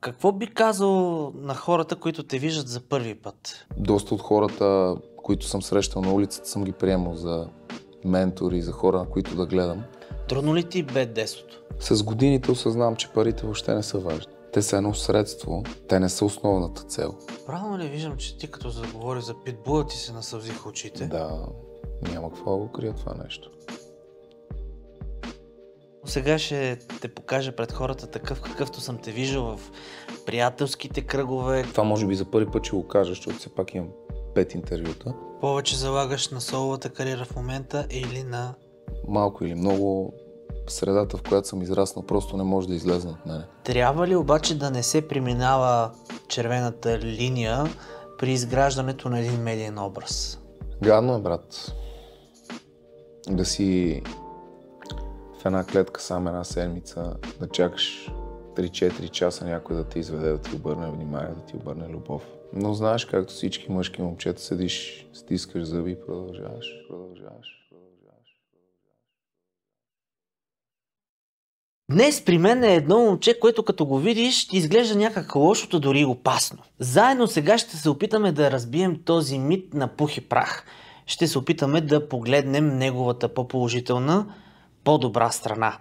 Какво би казал на хората, които те виждат за първи път? Доста от хората, които съм срещал на улицата, съм ги приемал за ментори, за хора, на които да гледам. Трудно ли ти бе десото? С годините осъзнавам, че парите въобще не са важни. Те са едно средство, те не са основната цел. Правилно ли виждам, че ти като заговори за питбула ти се насъвзиха очите? Да, няма какво да го крия това нещо. Сега ще те покажа пред хората такъв, какъвто съм те виждал в приятелските кръгове. Това може би за първи път ще го кажа, защото все пак имам пет интервюта. Повече залагаш на соловата кариера в момента или на... Малко или много средата, в която съм израснал, просто не може да излезна от мене. Трябва ли обаче да не се преминава червената линия при изграждането на един медиен образ? Гадно е, брат. Да си в една клетка само една седмица, да чакаш 3-4 часа някой да те изведе, да ти обърне внимание, да ти обърне любов. Но знаеш, както всички мъжки момчета, седиш, стискаш зъби и продължаваш, продължаваш, продължаваш. Днес при мен е едно момче, което като го видиш, ти изглежда някак лошото, дори опасно. Заедно сега ще се опитаме да разбием този мит на пух и прах. Ще се опитаме да погледнем неговата по-положителна, по-добра страна.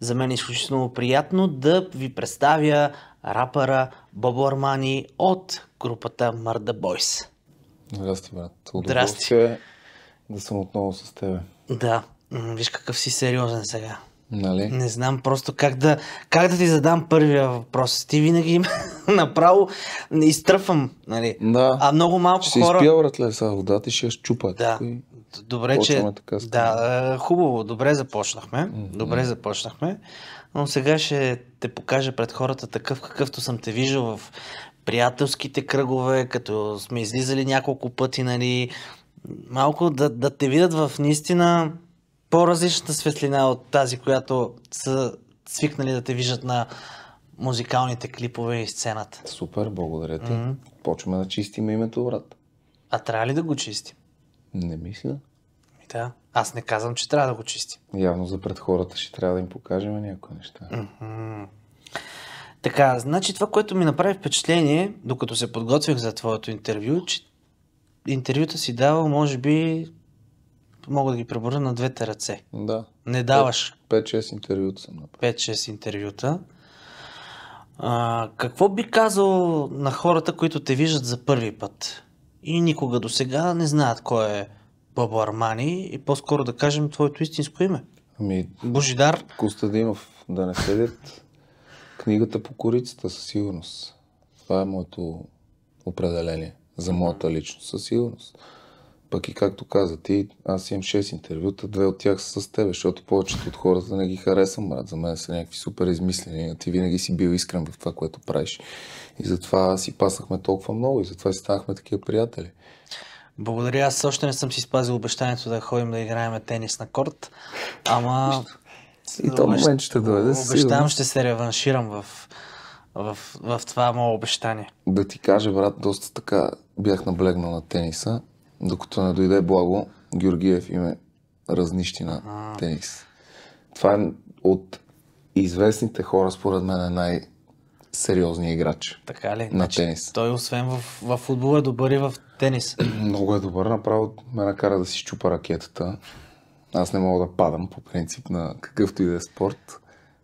За мен е изключително приятно да ви представя рапъра Бобо Армани от групата Мърда Бойс. Здрасти, брат. Здрасти. да съм отново с тебе. Да, виж какъв си сериозен сега. Нали? Не знам просто как да, как да ти задам първия въпрос. Ти винаги направо изтръфам. Нали? Да. А много малко ще хора... Ще изпия, братле, сега водата ще я щупа. Да. Добре, че... Така да, е, хубаво, добре започнахме. Mm-hmm. Добре започнахме. Но сега ще те покажа пред хората такъв, какъвто съм те виждал в приятелските кръгове, като сме излизали няколко пъти, нали, малко да, да те видят в наистина по-различната светлина от тази, която са свикнали да те виждат на музикалните клипове и сцената. Супер, благодаря ти. Mm-hmm. Почваме да чистим името, брат. А трябва ли да го чистим? Не мисля. И да. Аз не казвам, че трябва да го чистим. Явно за пред хората ще трябва да им покажем някои неща. Mm-hmm. Така, значи това, което ми направи впечатление, докато се подготвих за твоето интервю, че интервюта си давал, може би, мога да ги преборя на двете ръце. Да. Не даваш. 5-6 интервюта съм направил. 5-6 интервюта. А, какво би казал на хората, които те виждат за първи път и никога до сега не знаят кой е Бабо Армани и по-скоро да кажем твоето истинско име? Ами, Божидар. Костадинов, да не седят. Книгата по корицата със сигурност. Това е моето определение за моята личност със сигурност. Пък и както каза ти, аз имам 6 интервюта, две от тях са с теб, защото повечето от хората не ги харесвам, брат. За мен са някакви супер измислени, а ти винаги си бил искрен в това, което правиш. И затова си пасахме толкова много и затова си станахме такива приятели. Благодаря, аз още не съм си спазил обещанието да ходим да играем тенис на корт, ама... И то момент ще дойде. Обещавам, ще се реванширам в, в, в това мое обещание. Да ти кажа, брат, доста така бях наблегнал на тениса докато не дойде Благо, Георгиев им е разнищи на а. тенис. Това е от известните хора, според мен, е най- сериозния играч. Така ли? На значи, тенис. Той освен в, в футбол е добър и в тенис. Много е добър. Направо ме накара да си щупа ракетата. Аз не мога да падам по принцип на какъвто и да е спорт.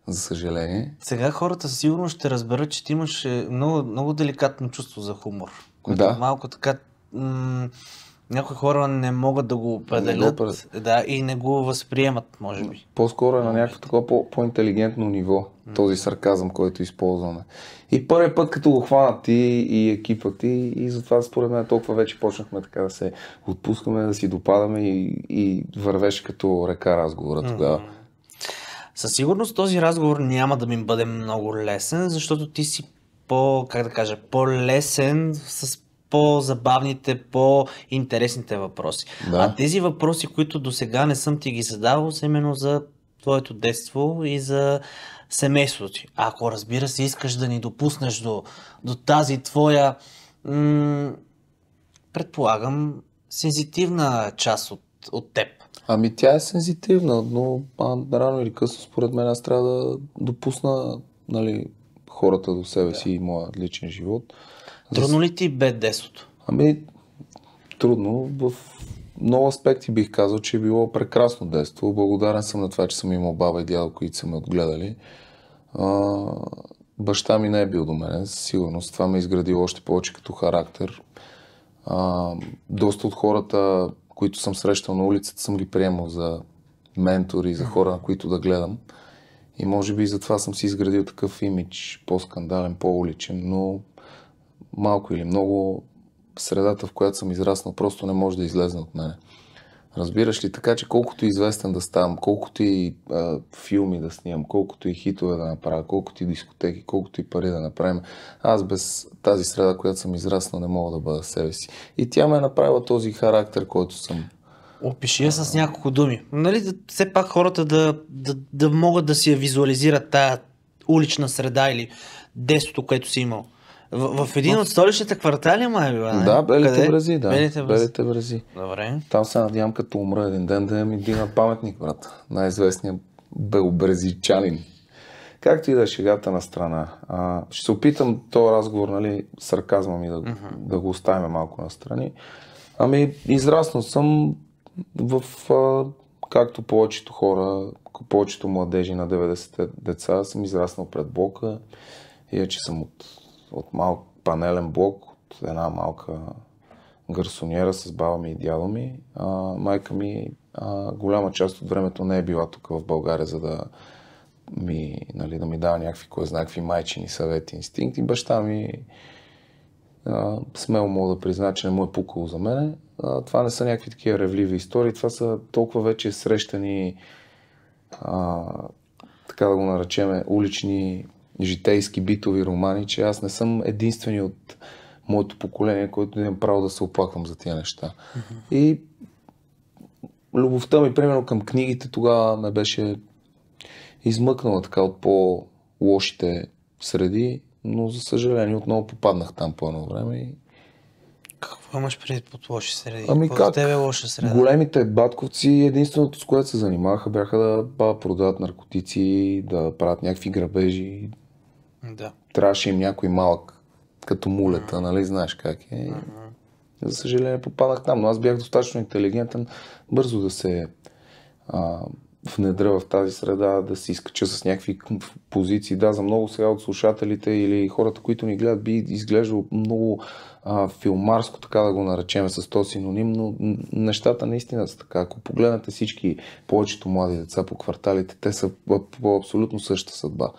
За съжаление. Сега хората сигурно ще разберат, че ти имаш е, много, много деликатно чувство за хумор. Което да. Е малко така... М- някои хора не могат да го определят го да, и не го възприемат, може би. По-скоро е на някакво такова по- по-интелигентно ниво, този сарказъм, който използваме. И първият път, като го хванат ти и екипа ти, и затова според мен толкова вече почнахме така да се отпускаме, да си допадаме и, и вървеше като река разговора тогава. Със сигурност този разговор няма да ми бъде много лесен, защото ти си по, как да кажа, по-лесен с по-забавните, по-интересните въпроси. Да. А тези въпроси, които до сега не съм ти ги задавал, са именно за твоето детство и за семейството ти. Ако разбира се искаш да ни допуснеш до, до тази твоя, м- предполагам, сензитивна част от, от теб. Ами тя е сензитивна, но а, рано или късно според мен аз трябва да допусна нали, хората до себе да. си и моя личен живот. Трудно ли ти бе десото? Ами, трудно. В много аспекти бих казал, че е било прекрасно детство. Благодарен съм на това, че съм имал баба и дядо, които са ме отгледали. А, баща ми не е бил до със сигурно. Това ме е изградило още повече като характер. А, доста от хората, които съм срещал на улицата, съм ги приемал за ментори, за хора, на които да гледам. И може би и затова съм си изградил такъв имидж, по-скандален, по-уличен, но малко или много средата, в която съм израснал, просто не може да излезе от мене. Разбираш ли? Така че колкото известен да ставам, колкото и а, филми да снимам, колкото и хитове да направя, колкото и дискотеки, колкото и пари да направим, аз без тази среда, която съм израснал, не мога да бъда себе си. И тя ме е направила този характер, който съм. Опиши я с няколко думи. Нали, все пак хората да, да, да могат да си я визуализират тая улична среда или дестото, което си имал. В, в един от столичните квартали май е била, не? Да, Белите Къде? Брази, да. Белите Брази. Белите Брази. Добре. Там се надявам като умра един ден да ми дина паметник, брат. Най-известният белобразичанин. Както и да е шегата на страна. А, ще се опитам този разговор, нали, сарказма ми да, uh-huh. да го оставим малко настрани. Ами, израснал съм в, а, както повечето хора, повечето младежи на 90-те деца, съм израснал пред блока. И е, че съм от от малък панелен блок, от една малка гарсониера с баба ми и дядо ми. А, майка ми а, голяма част от времето не е била тук в България, за да ми, нали, да ми дава някакви, кое знае, какви майчини съвети, инстинкти. Баща ми а, смело мога да призна, че не му е пукало за мене. А, това не са някакви такива ревливи истории, това са толкова вече срещани, а, така да го наречеме, улични житейски битови романи, че аз не съм единствени от моето поколение, който имам право да се оплаквам за тия неща. Uh-huh. И любовта ми, примерно към книгите, тогава ме беше измъкнала така от по-лошите среди, но за съжаление отново попаднах там по едно време и какво имаш преди под лоши среди? Ами как? Тебе е лоша среда? Големите батковци, единственото с което се занимаваха, бяха да продават наркотици, да правят някакви грабежи, да. Трябваше им някой малък, като мулета, mm-hmm. нали, знаеш как е. Mm-hmm. За съжаление попадах там, но аз бях достатъчно интелигентен, бързо да се а, внедра в тази среда, да се изкача с някакви позиции. Да, за много сега от слушателите или хората, които ни гледат, би изглеждало много а, филмарско, така да го наречем с този синоним, но нещата наистина са така. Ако погледнете всички, повечето млади деца по кварталите, те са по абсолютно същата съдба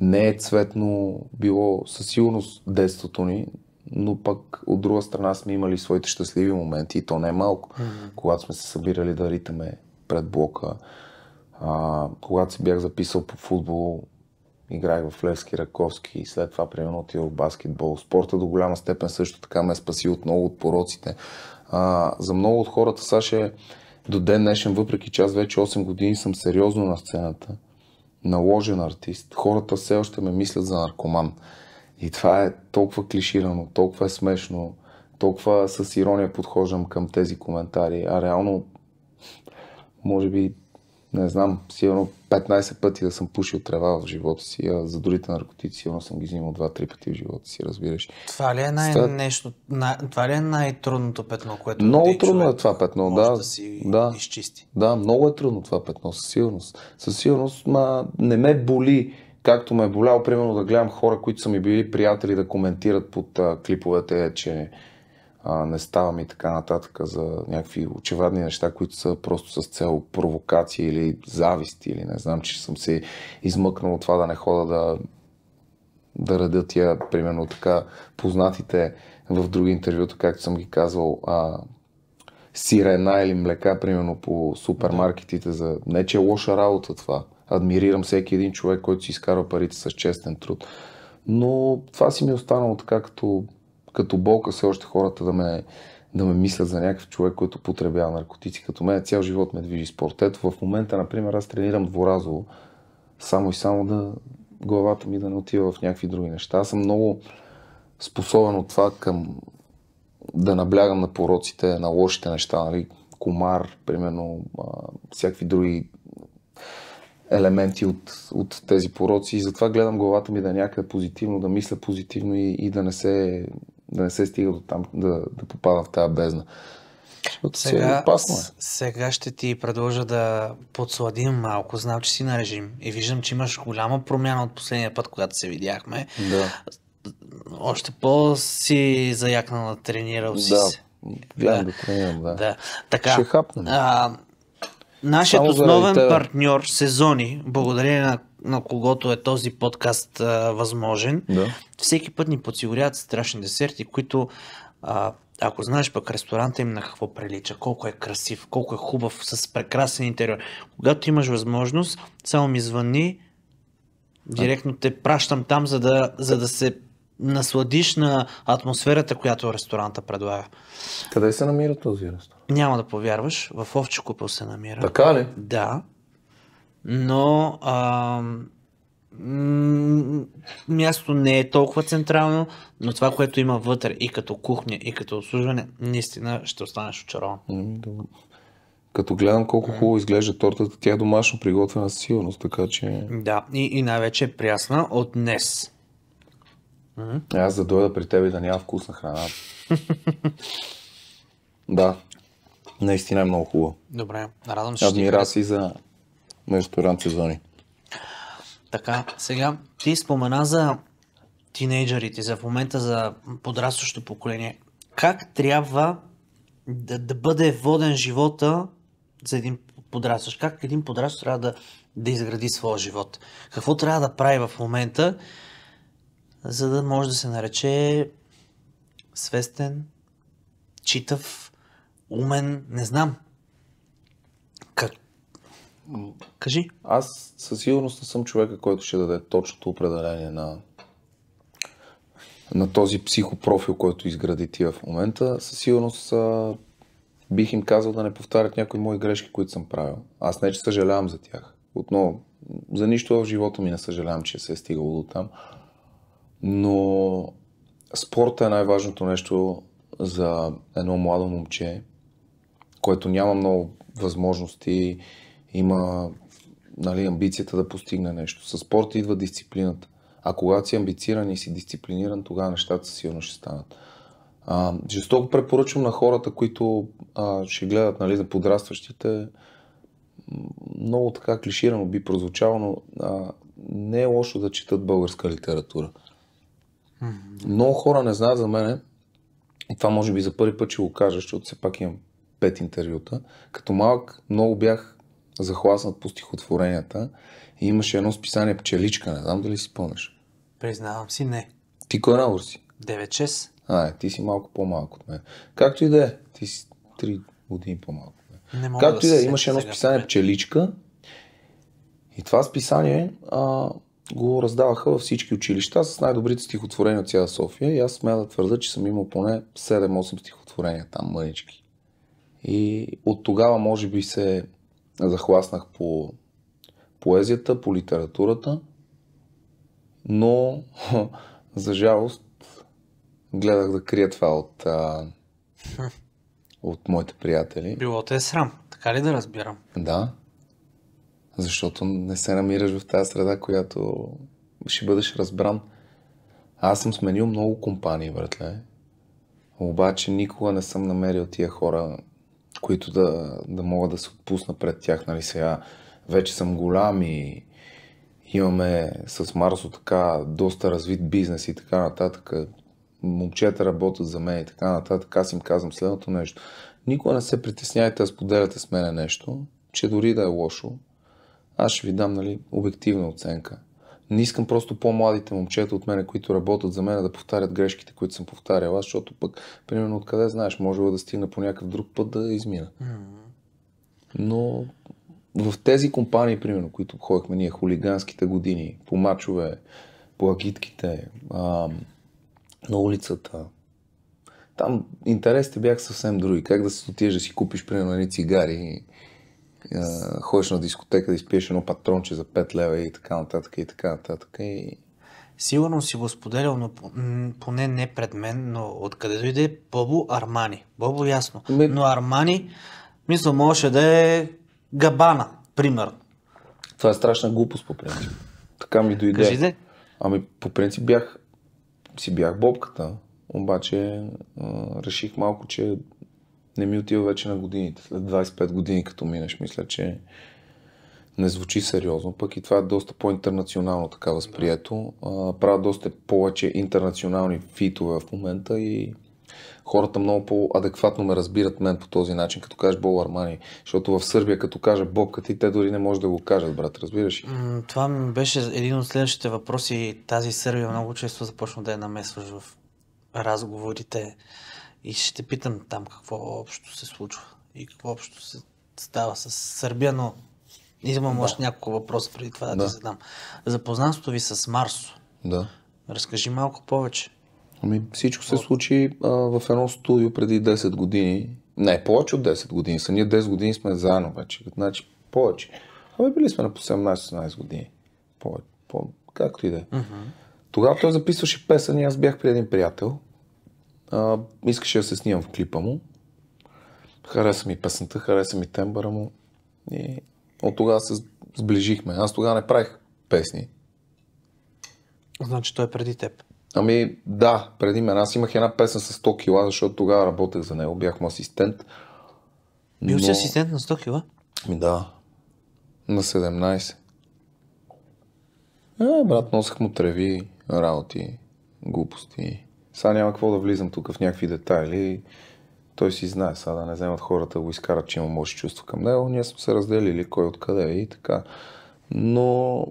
не е цветно било със сигурност детството ни, но пък от друга страна сме имали своите щастливи моменти и то не е малко. Mm-hmm. Когато сме се събирали да ритаме пред блока, а, когато си бях записал по футбол, играх в Левски, Раковски и след това примерно отива, в баскетбол. Спорта до голяма степен също така ме е спаси от много от пороците. А, за много от хората Саше до ден днешен, въпреки че аз вече 8 години съм сериозно на сцената, наложен артист, хората все още ме мислят за наркоман. И това е толкова клиширано, толкова е смешно, толкова с ирония подхождам към тези коментари, а реално, може би, не знам, сигурно 15 пъти да съм пушил трева в живота си, а за другите наркотици сигурно съм ги взимал 2-3 пъти в живота си, разбираш. Това ли е, най- Стат... нещо, най- това ли е най-трудното петно, което Много трудно е това петно, може да. да, си да изчисти. Да, много е трудно това петно, със сигурност. Със сигурност, ма не ме боли, както ме е боляло, примерно да гледам хора, които са ми били приятели да коментират под а, клиповете, че а, не ставам и така нататък за някакви очевадни неща, които са просто с цел провокация или завист или не знам, че съм се измъкнал от това да не хода да да рада тия, примерно така, познатите в други интервюта, както съм ги казвал, а, сирена или млека, примерно по супермаркетите. За... Не, че е лоша работа това. Адмирирам всеки един човек, който си изкарва парите с честен труд. Но това си ми е останало така като като болка все още хората да ме, да ме мислят за някакъв човек, който потребява наркотици. Като мен цял живот ме движи спорт. Ето в момента, например, аз тренирам дворазово, само и само да главата ми да не отива в някакви други неща. Аз съм много способен от това към да наблягам на пороците, на лошите неща, нали? комар, примерно, а, всякакви други елементи от, от тези пороци и затова гледам главата ми да е някъде позитивно, да мисля позитивно и, и да не се да не се стига до там, да, да попада в тази бездна. Защото е сега, е опасно е. Сега ще ти предложа да подсладим малко. Знам, че си на режим и виждам, че имаш голяма промяна от последния път, когато се видяхме. Да. Още по-си заякнал, тренирал си да. Вярно да, тренирам, да. да. Така, ще хапнем. А, нашият Само основен те... партньор сезони, благодарение на на когото е този подкаст а, възможен, да. всеки път ни подсигуряват страшни десерти, които а, ако знаеш пък ресторанта им на какво прилича, колко е красив, колко е хубав, с прекрасен интериор. Когато имаш възможност, само ми звъни, директно те пращам там, за да, за да се насладиш на атмосферата, която ресторанта предлага. Къде се намира този ресторант? Няма да повярваш, в Овче купел се намира. Така ли? Да но а, мястото не е толкова централно, но това, което има вътре и като кухня, и като обслужване, наистина ще останеш очарован. Ами, като гледам колко хубаво изглежда тортата, тя е домашно приготвена със сигурност, така че... Да, и, и най-вече е прясна от днес. Е, аз да дойда при теб и да няма вкусна храна. да, наистина е много хубаво. Добре, радвам се. Адмирации за на ресторант сезони. Така, сега ти спомена за тинейджерите, за в момента за подрастващо поколение. Как трябва да, да бъде воден живота за един подрастващ? Как един подрастващ трябва да, да изгради своя живот? Какво трябва да прави в момента, за да може да се нарече свестен, читав, умен, не знам. Кажи. Аз със сигурност не съм човека, който ще даде точното определение на, на този психопрофил, който изгради ти в момента. Със сигурност а, бих им казал да не повтарят някои мои грешки, които съм правил. Аз не, че съжалявам за тях. Отново, за нищо в живота ми не съжалявам, че се е стигало до там. Но спорта е най-важното нещо за едно младо момче, което няма много възможности има нали, амбицията да постигне нещо. с спорта идва дисциплината. А когато си амбициран и си дисциплиниран, тогава нещата силно ще станат. А, жестоко препоръчвам на хората, които а, ще гледат нали, за подрастващите. Много така клиширано би прозвучало, но а, не е лошо да четат българска литература. Mm-hmm. Много хора не знаят за мене, и това може би за първи път ще го кажа, защото все пак имам пет интервюта. Като малък много бях захласнат по стихотворенията. И имаше едно списание Пчеличка, не знам дали си спомняш. Признавам си, не. Ти кой набор си? 9-6. А, е, ти си малко по-малко от мен. Както и да е, ти си 3 години по-малко от мен. Не мога Както да и да е, имаше едно списание Пчеличка. И това списание а, го раздаваха във всички училища с най-добрите стихотворения от цяла София. И аз смея да твърда, че съм имал поне 7-8 стихотворения там, мънички. И от тогава, може би, се захласнах по поезията, по литературата, но за жалост гледах да крия това от, а, от моите приятели. Било те е срам, така ли да разбирам? Да, защото не се намираш в тази среда, която ще бъдеш разбран. Аз съм сменил много компании, братле. Обаче никога не съм намерил тия хора, които да, да мога да се отпусна пред тях. Нали, сега вече съм голям и имаме с Марсо така доста развит бизнес и така нататък. Момчета работят за мен и така нататък. Аз им казвам следното нещо. Никога не се притесняйте да споделяте с мене нещо, че дори да е лошо, аз ще ви дам нали, обективна оценка не искам просто по-младите момчета от мене, които работят за мен, да повтарят грешките, които съм повтарял аз, защото пък, примерно, откъде знаеш, може да стигна по някакъв друг път да измина. Но в тези компании, примерно, които ходихме ние, хулиганските години, по мачове, по агитките, а, на улицата, там интересите бяха съвсем други. Как да се отиеш да си купиш, примерно, цигари ходиш на дискотека да изпиеш едно патронче за 5 лева и така нататък и така нататък. И... Сигурно си го споделял, но поне не пред мен, но откъде дойде Бобо Армани. Бобо ясно. Ми... Но Армани, мисля, можеше да е Габана, примерно. Това е страшна глупост по принцип. Така ми дойде. Кажи де. Ами по принцип бях, си бях бобката, обаче а, реших малко, че не ми отива вече на годините. След 25 години, като минеш, мисля, че не звучи сериозно, пък и това е доста по-интернационално така възприето. Да. Правя доста повече интернационални фитове в момента и хората много по-адекватно ме разбират мен по този начин, като кажеш Бол Армани, защото в Сърбия като кажа Бобка ти, те дори не може да го кажат, брат, разбираш? Това ми беше един от следващите въпроси. Тази Сърбия много често започна да я намесваш в разговорите и ще те питам там какво общо се случва и какво общо се става с Сърбия, но имам да. още няколко въпроса преди това да, да. ти задам. Запознанството ви с Марсо. Да. Разкажи малко повече. Ами всичко се случи а, в едно студио преди 10 години. Не, повече от 10 години са. Ние 10 години сме заедно вече. Значи повече. Абе били сме на 18 17-18 години. Повече. По, както и да е. Uh-huh. Тогава той записваше песен и аз бях при един приятел. А, искаше да се снимам в клипа му. Хареса ми песента, хареса ми тембъра му. И от тогава се сближихме. Аз тогава не правих песни. Значи той е преди теб. Ами да, преди мен. Аз имах една песен с 100 кила, защото тогава работех за него, бях му асистент. Но... Бил си асистент на 100 кила? Ами да, на 17. Е, брат, носех му треви, работи, глупости. Сега няма какво да влизам тук в някакви детайли. Той си знае, сега да не вземат хората да го изкарат, че има лошо чувство към него. Ние сме се разделили кой откъде е и така. Но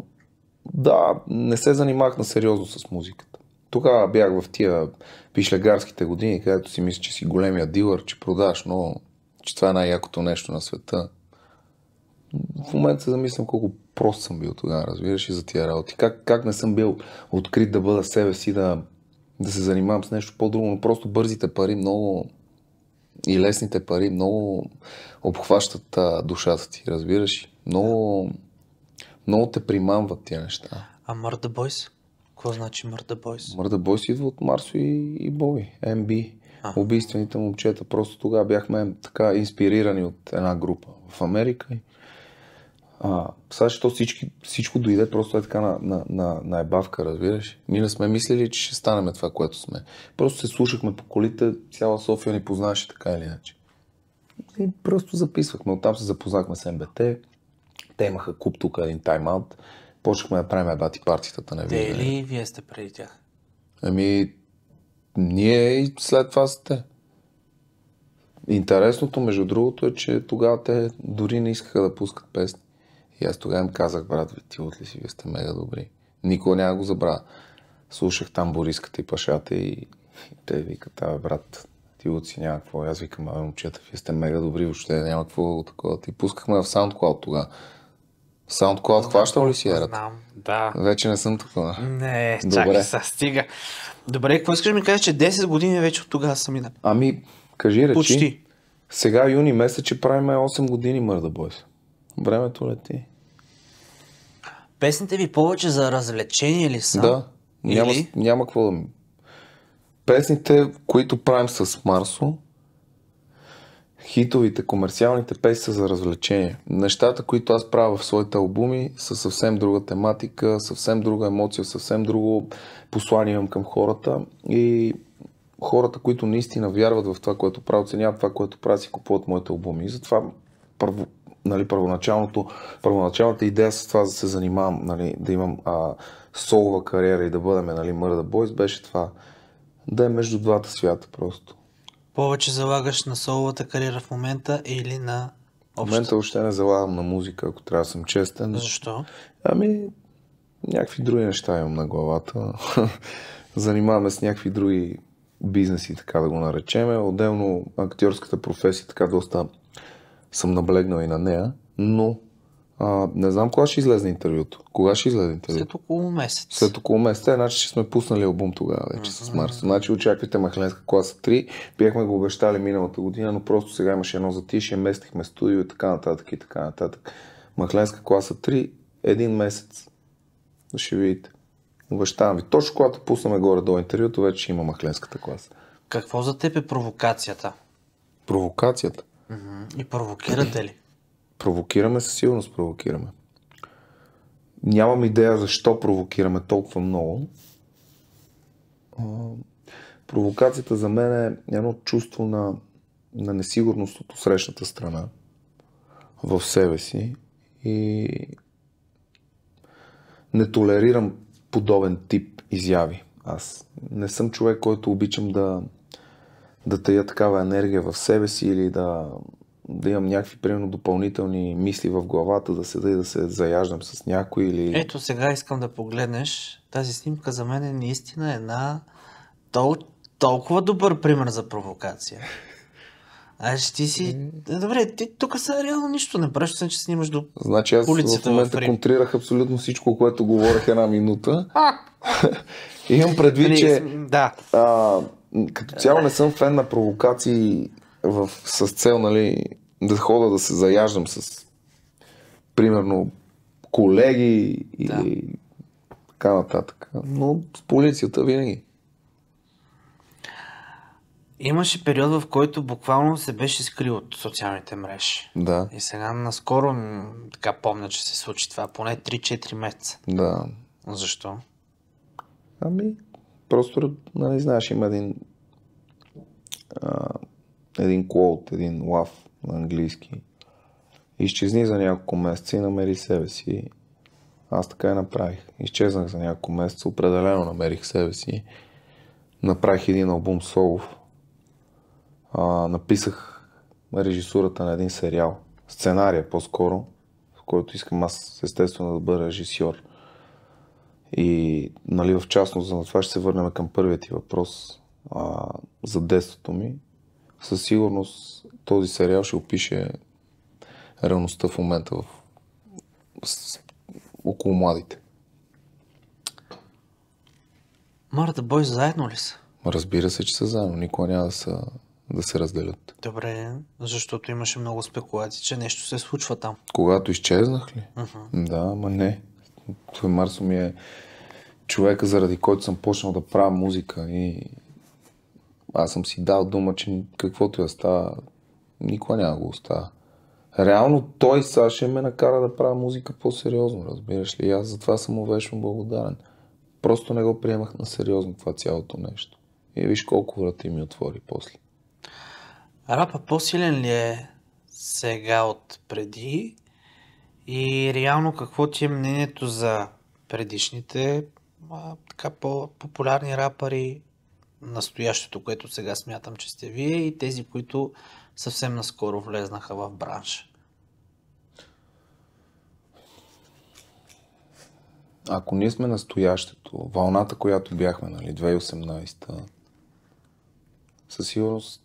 да, не се занимах на сериозно с музиката. Тогава бях в тия пишлегарските години, където си мисля, че си големия дилър, че продаш но че това е най-якото нещо на света. В момента се замислям колко прост съм бил тогава, разбираш, и за тия работи. Как, как не съм бил открит да бъда себе си, да да се занимавам с нещо по-друго, но просто бързите пари много и лесните пари много обхващат а, душата ти, разбираш? Много, Много, много те примамват тия неща. А Мърда Бойс? Какво значи Мърда Бойс? Мърда Бойс идва от Марсо и, и Боби, МБ. Убийствените момчета. Просто тогава бяхме така инспирирани от една група в Америка. И а, сега, защото всички, всичко дойде просто е така на, на, на, на ебавка, разбираш? Ние не сме мислили, че ще станем това, което сме. Просто се слушахме по колите, цяла София ни познаваше така или иначе. И просто записвахме. Оттам се запознахме с МБТ. Те имаха куп тук един тайм-аут. Почнахме да правим бати партитата на нали? Вие. Или вие сте преди тях? Ами, ние и след това сте. Интересното, между другото, е, че тогава те дори не искаха да пускат песни. И аз тогава им казах, брат, ти ли си, вие сте мега добри. Никога няма го забравя. Слушах там Бориската и Пашата и те викат, абе брат, ти от си няма какво. Аз викам, а момчета, вие сте мега добри, въобще няма какво такова. И пускахме в SoundCloud тогава. SoundCloud да, хващал ли си ерата? Знам, да. Вече не съм такова. Не, Добре. чакай се стига. Добре, какво искаш ми кажеш, че 10 години вече от тогава съм минал? Ами, кажи речи. Почти. Сега юни месец, че правим 8 години Мърда Бойс. Времето лети. Песните ви повече за развлечение ли са? Да. Няма, Или... няма какво да ми... Песните, които правим с Марсо, хитовите, комерциалните песни са за развлечение. Нещата, които аз правя в своите албуми, са съвсем друга тематика, съвсем друга емоция, съвсем друго послание имам към хората. И хората, които наистина вярват в това, което правят, оценяват това, което правят, си купуват моите албуми. И затова първо, нали, първоначалното, първоначалната идея с това да се занимавам, нали, да имам а, солова кариера и да бъдем нали, мърда бойс, беше това да е между двата свята просто. Повече залагаш на соловата кариера в момента или на общата? В момента още не залагам на музика, ако трябва да съм честен. Защо? Ами, някакви други неща имам на главата. Занимаваме с някакви други бизнеси, така да го наречеме. Отделно актьорската професия така доста съм наблегнал и на нея, но а, не знам кога ще излезе интервюто. Кога ще излезе интервюто? След около месец. След около месец, значи ще сме пуснали албум тогава вече mm-hmm. с Марс. Значи очаквайте Махленска класа 3. Бяхме го обещали миналата година, но просто сега имаше едно затишие, местихме студио и така нататък и така нататък. Махленска класа 3, един месец. Ще видите. Обещавам ви. Точно когато пуснаме горе до интервюто, вече има Махленската класа. Какво за теб е провокацията? Провокацията? И провокирате ли? Провокираме, със сигурност провокираме. Нямам идея защо провокираме толкова много. Провокацията за мен е едно чувство на, на несигурност от срещната страна в себе си и не толерирам подобен тип изяви. Аз не съм човек, който обичам да, да тая такава енергия в себе си или да, да имам някакви, примерно, допълнителни мисли в главата, да седа и да се заяждам с някой или... Ето сега искам да погледнеш. Тази снимка за мен е наистина една тол... толкова добър пример за провокация. Аз ти си... Добре, ти тук са реално нищо не правиш, че снимаш до Значи аз в момента в контрирах абсолютно всичко, което говорех една минута. Имам предвид, нали, че... Да. А, като цяло не съм фен на провокации в, с цел, нали, да хода да се заяждам с, примерно, колеги да. така нататък. Но с полицията винаги. Имаше период, в който буквално се беше скрил от социалните мрежи. Да. И сега наскоро така помня, че се случи това. Поне 3-4 месеца. Да. Защо? Ами, просто, нали, знаеш, има един а, един quote, един лав на английски. Изчезни за няколко месеца и намери себе си. Аз така и направих. Изчезнах за няколко месеца, определено намерих себе си. Направих един албум Солов. А, написах режисурата на един сериал. Сценария по-скоро, в който искам аз естествено да бъда режисьор. И нали, в частност за това ще се върнем към първият ти въпрос а, за детството ми. Със сигурност този сериал ще опише реалността в момента в, с, около младите. Марта Бой заедно ли са? Разбира се, че са заедно. Никога няма да, са, да се разделят. Добре, защото имаше много спекулации, че нещо се случва там. Когато изчезнах ли? Uh-huh. Да, ма не. Той Марсо ми е човека, заради който съм почнал да правя музика и аз съм си дал дума, че каквото я става, никога няма го остава. Реално той сега ще ме накара да правя музика по-сериозно, разбираш ли? И аз затова съм му вечно благодарен. Просто не го приемах на сериозно това цялото нещо. И виж колко врати ми отвори после. Рапа по-силен ли е сега от преди и реално какво ти е мнението за предишните а, така по-популярни рапъри, настоящето, което сега смятам, че сте вие и тези, които съвсем наскоро влезнаха в бранша? Ако ние сме настоящето, вълната, която бяхме, нали, 2018-та, със сигурност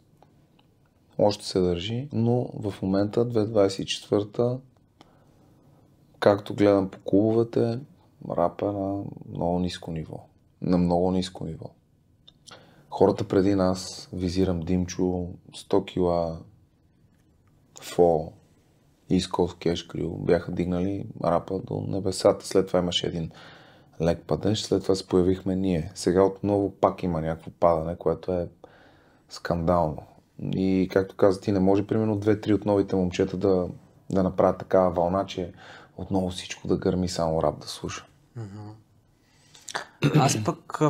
още се държи, но в момента 2024-та както гледам по клубовете, рапа е на много ниско ниво. На много ниско ниво. Хората преди нас, визирам Димчо, 100 кила, Фо, Исков Кеш, Крил, бяха дигнали рапа до небесата. След това имаше един лек падеж, след това се появихме ние. Сега отново пак има някакво падане, което е скандално. И както каза ти, не може примерно две-три от новите момчета да, да направят такава вълна, че отново всичко да гърми, само раб да слуша. Аз пък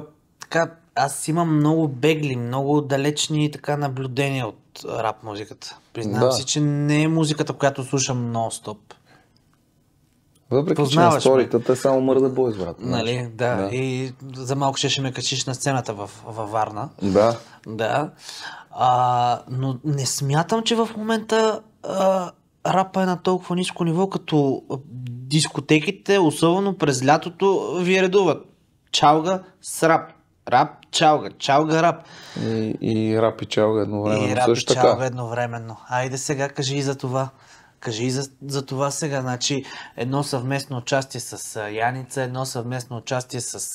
така, аз имам много бегли, много далечни така наблюдения от рап музиката. Признавам да. си, че не е музиката, която слушам нон-стоп. Въпреки, Познаваш че на сторитата е само мърда бой, брат. Нали, значи. да. да. И за малко ще, ще ме качиш на сцената в, във Варна. Да. Да. А, но не смятам, че в момента а, рапа е на толкова ниско ниво, като дискотеките, особено през лятото, ви редуват. Чалга с рап. Рап, чалга, чалга, рап. И, и рап и чалга едновременно. И рап Също и чалга така. едновременно. Айде сега кажи и за това. Кажи и за, за това сега. Значи едно съвместно участие с Яница, едно съвместно участие с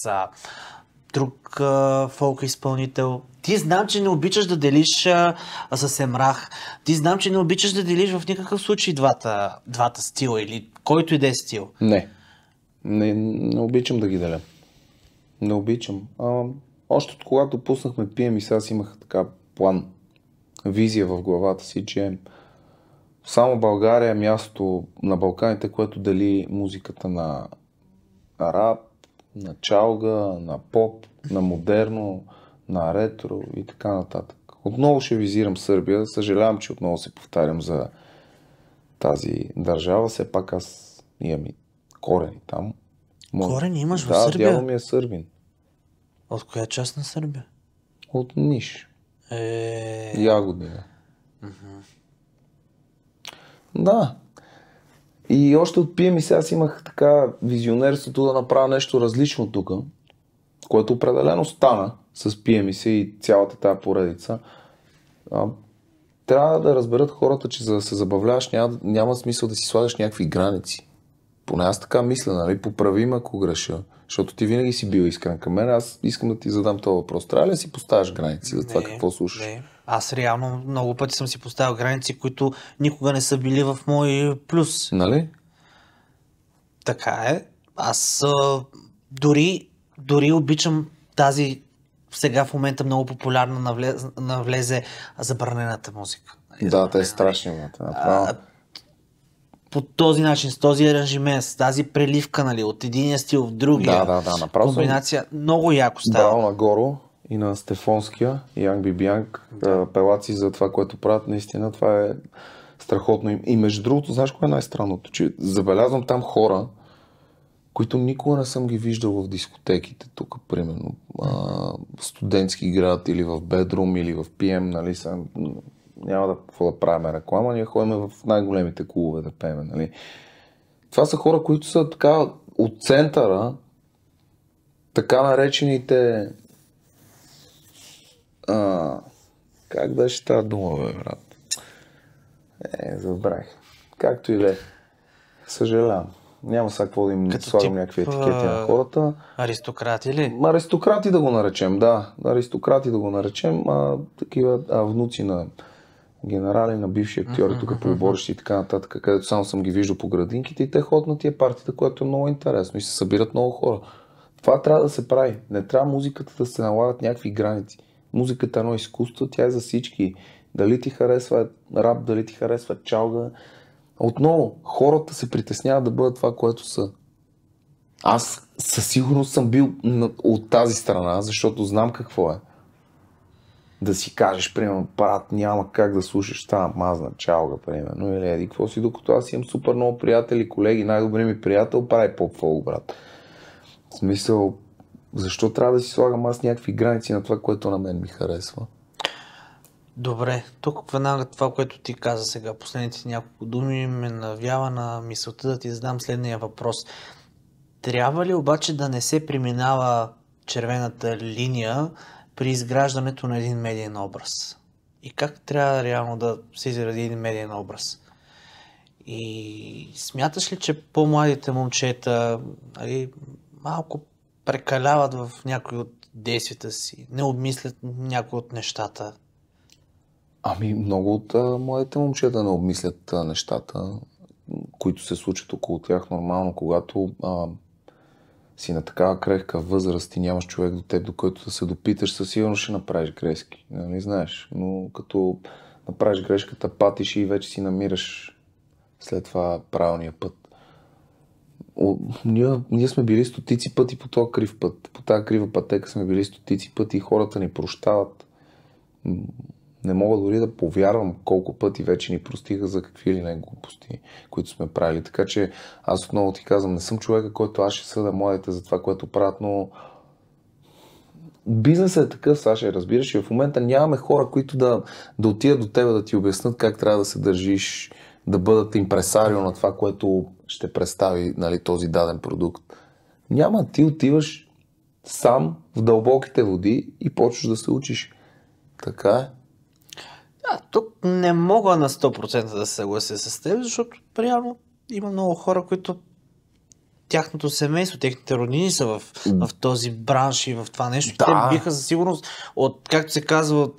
друг а, фолк изпълнител. Ти знам, че не обичаш да делиш а, а, с Емрах. Ти знам, че не обичаш да делиш в никакъв случай двата, двата стила или който и да е стил. Не. не. Не обичам да ги деля. Не обичам. А, още от когато пуснахме пием и сега си имах така план, визия в главата си, че само България е място на Балканите, което дели музиката на араб, на чалга, на поп, на модерно, на ретро и така нататък. Отново ще визирам Сърбия. Съжалявам, че отново се повтарям за тази държава. Все пак аз имам и корени там. Мой... Корени имаш да, в Сърбия? Да, дядо ми е сърбин. От коя част на Сърбия? От Ниш. Е... Ягодина. Mm-hmm. Да, и още от пием и сега си имах така визионерството да направя нещо различно тук, което определено стана с пием и се и цялата тази поредица. А, трябва да разберат хората, че за да се забавляваш няма, няма смисъл да си слагаш някакви граници. Поне аз така мисля, нали? Поправим ако греша. Защото ти винаги си бил искрен към мен. Аз искам да ти задам този въпрос. Трябва ли да си поставяш граници за това не, какво слушаш? Не. Аз реално много пъти съм си поставял граници, които никога не са били в мой плюс. Нали? Така е. Аз а, дори, дори обичам тази сега в момента много популярна навлезе, навлезе забранената музика. Нали, да, те е нали? страшни. Направо по този начин, с този аранжимент, с тази преливка, нали, от единия стил в другия. Да, да, да, направо. Комбинация съм... много яко става. Браво нагоро и на Стефонския, и Анг Бибянг, да. пелаци за това, което правят. Наистина това е страхотно. И между другото, знаеш кое е най-странното? Че забелязвам там хора, които никога не съм ги виждал в дискотеките, тук, примерно, а, студентски град или в бедрум, или в Пием, нали, съм няма да, какво да правим реклама, ние ходим в най-големите клубове да пеем. Нали? Това са хора, които са така от центъра, така наречените а, как ще тази дума, бе, брат? Е, забравих. Както и да е. Съжалявам. Няма сега какво да им Като слагам тип, някакви етикети на хората. Аристократи ли? Аристократи да го наречем, да. Аристократи да го наречем, а такива а, внуци на генерали, на бивши актьори, тук по оборище и така нататък, където само съм ги виждал по градинките и те ходят на тия партията, което е много интересно и се събират много хора. Това трябва да се прави. Не трябва музиката да се налагат някакви граници. Музиката е едно изкуство, тя е за всички. Дали ти харесва рап, дали ти харесва чалга. Отново, хората се притесняват да бъдат това, което са. Аз със сигурност съм бил от тази страна, защото знам какво е да си кажеш, примерно, парат няма как да слушаш това мазна чалга, примерно, или еди, какво си, докато аз имам супер много приятели, колеги, най-добрият ми приятел прави поп-фолк, брат. В смисъл, защо трябва да си слагам аз някакви граници на това, което на мен ми харесва? Добре, тук веднага това, което ти каза сега, последните няколко думи, ме навява на мисълта да ти задам следния въпрос. Трябва ли обаче да не се преминава червената линия, при изграждането на един медиен образ. И как трябва реално да се изгради един медиен образ. И смяташ ли, че по-младите момчета нали, малко прекаляват в някои от действията си, не обмислят някои от нещата? Ами, много от а, младите момчета не обмислят а, нещата, които се случат около тях нормално, когато а, си на такава крехка възраст и нямаш човек до теб, до който да се допиташ, със сигурност ще направиш грешки. Не нали знаеш, но като направиш грешката, патиш и вече си намираш след това правилния път. О, ние, ние сме били стотици пъти по този крив път. По тази крива пътека сме били стотици пъти и хората ни прощават. Не мога дори да повярвам колко пъти вече ни простиха за какви ли не глупости, които сме правили. Така че аз отново ти казвам, не съм човека, който аз ще съда младите за това, което правят, но бизнесът е такъв, Саша, разбираш, и в момента нямаме хора, които да, да отидат до тебе да ти обяснат как трябва да се държиш, да бъдат импресарио на това, което ще представи нали, този даден продукт. Няма, ти отиваш сам в дълбоките води и почваш да се учиш. Така е. А, тук не мога на 100% да се съглася с теб, защото реално има много хора, които тяхното семейство, техните роднини са в, в този бранш и в това нещо. Да. Те биха за сигурност от, както се казва, от,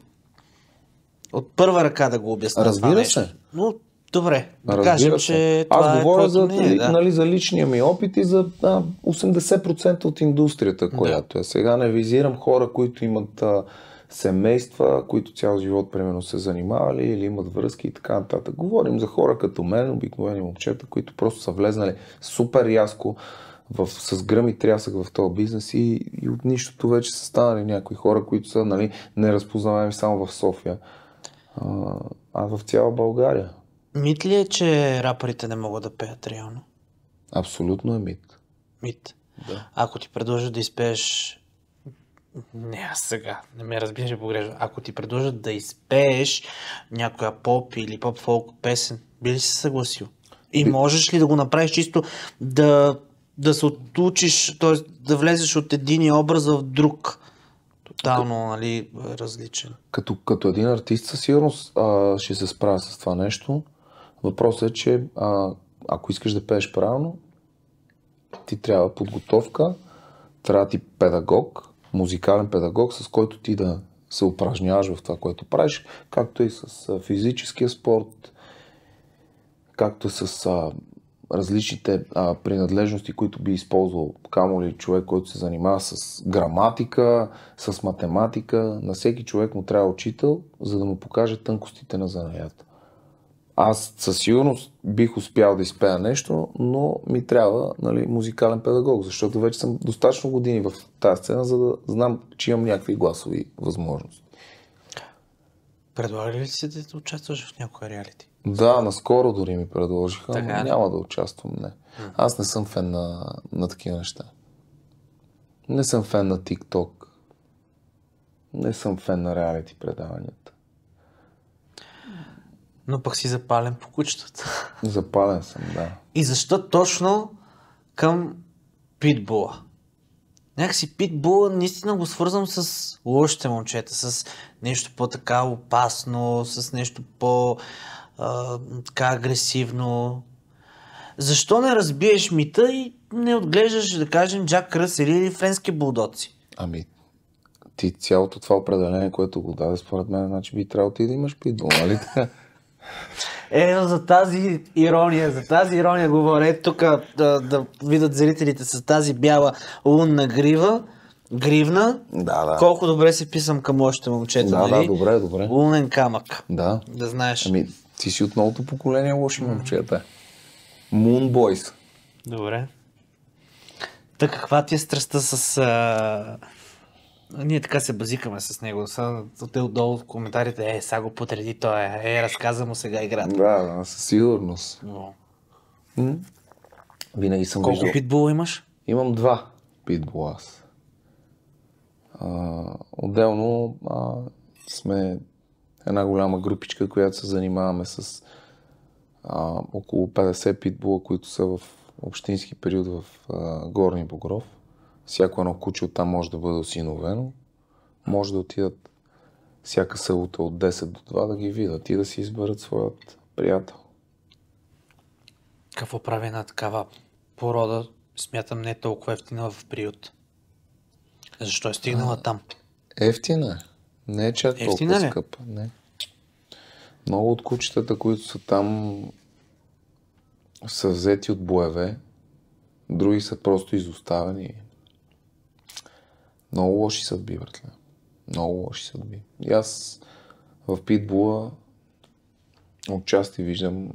от първа ръка да го обяснят. Разбира това нещо. се. Но Добре, да кажем, се. че това Аз е говоря за, не е, да. нали, за личния ми опит и за да, 80% от индустрията, която да. е. Сега не визирам хора, които имат а, семейства, които цял живот, примерно, се занимавали или имат връзки и така нататък. Говорим за хора като мен, обикновени момчета, които просто са влезнали супер яско в, с гръм и трясък в този бизнес и, и от нищото вече са станали някои хора, които са нали, неразпознаваеми само в София, а, а в цяла България. Мит ли е, че рапърите не могат да пеят реално? Абсолютно е мит. Мит. Да. Ако ти предложа да изпееш не, аз сега. Не ме разбираш и погрежда. Ако ти предложат да изпееш някоя поп или поп-фолк песен, би ли се съгласил? И можеш ли да го направиш чисто да, да се отучиш, т.е. да влезеш от един образ в друг? Тотално, нали, различен. Като, като един артист със сигурност а, ще се справя с това нещо. Въпросът е, че а, ако искаш да пееш правилно, ти трябва подготовка, трябва ти педагог, музикален педагог, с който ти да се упражняваш в това, което правиш, както и с физическия спорт, както и с а, различните а, принадлежности, които би използвал камо ли човек, който се занимава с граматика, с математика. На всеки човек му трябва учител, за да му покаже тънкостите на занаята аз със сигурност бих успял да изпея нещо, но ми трябва нали, музикален педагог, защото вече съм достатъчно години в тази сцена, за да знам, че имам някакви гласови възможности. Предлагали ли си да участваш в някоя реалити? Да, наскоро дори ми предложиха, така, но няма да участвам, не. Аз не съм фен на, на такива неща. Не съм фен на TikTok. Не съм фен на реалити предаванията но пък си запален по кучетата. Запален съм, да. И защо точно към Питбула? Някакси Питбула наистина го свързвам с лошите момчета, с нещо по-така опасно, с нещо по- така агресивно. Защо не разбиеш мита и не отглеждаш, да кажем, Джак Ръсел или френски булдоци? Ами, ти цялото това определение, което го даде, според мен, значи би трябвало ти да имаш питбул, нали така? Ето за тази ирония, за тази ирония говоря. Ето тук да, да видят зрителите с тази бяла лунна грива. Гривна. Да, да. Колко добре си писам към още момчета. Да, нали? да, добре, добре. Лунен камък. Да. Да знаеш. Ами, ти си от новото поколение лоши момчета. Moon Boys. Добре. Така каква ти е страстта с а, ние така се базикаме с него. Са, те отдолу в коментарите, е, сега го потреди той, е, разказа му сега играта. Да, със сигурност. Но... М? Винаги съм Колко виждал. питбула имаш? Имам два питбула аз. А, отделно а, сме една голяма групичка, която се занимаваме с а, около 50 питбула, които са в общински период в а, Горни Богров всяко едно куче там може да бъде осиновено, може да отидат всяка събота от 10 до 2 да ги видят и да си изберат своят приятел. Какво прави една такава порода, смятам не е толкова ефтина в приют? Защо е стигнала а, там? Ефтина е. Не е чак е ефтина толкова ли? Е? скъпа. Не. Много от кучетата, които са там, са взети от боеве, други са просто изоставени много лоши съдби, братле. Много лоши съдби. И аз в Питбула отчасти виждам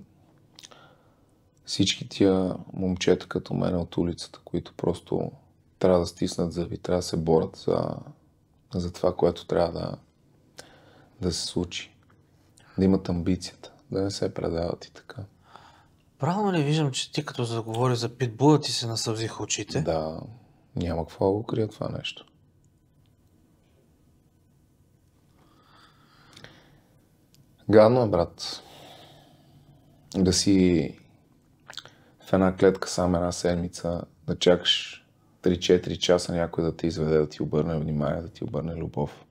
всички тия момчета като мен от улицата, които просто трябва да стиснат зъби, трябва да се борят за, за това, което трябва да, да се случи. Да имат амбицията, да не се предават и така. Правилно ли виждам, че ти като заговори за питбула ти се насъвзиха очите? Да, няма какво да го крия това нещо. Гадно е, брат. Да си в една клетка само една седмица, да чакаш 3-4 часа някой да те изведе, да ти обърне внимание, да ти обърне любов.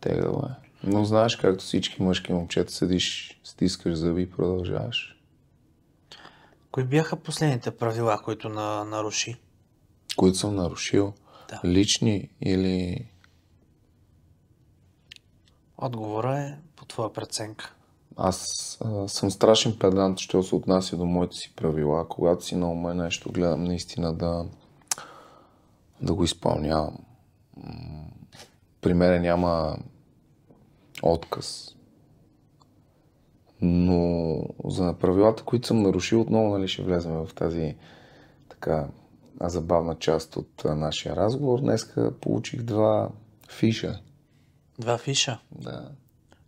Тегало е. Но знаеш, както всички мъжки момчета, седиш, стискаш зъби и продължаваш. Кои бяха последните правила, които на, наруши? Които съм нарушил? Да. Лични или Отговора е по твоя преценка. Аз а, съм страшен педант, що се отнася до моите си правила. Когато си на ума нещо, гледам наистина да, да го изпълнявам. При мене няма отказ. Но за правилата, които съм нарушил, отново нали, ще влезем в тази така забавна част от нашия разговор. Днеска получих два фиша Два фиша? Да.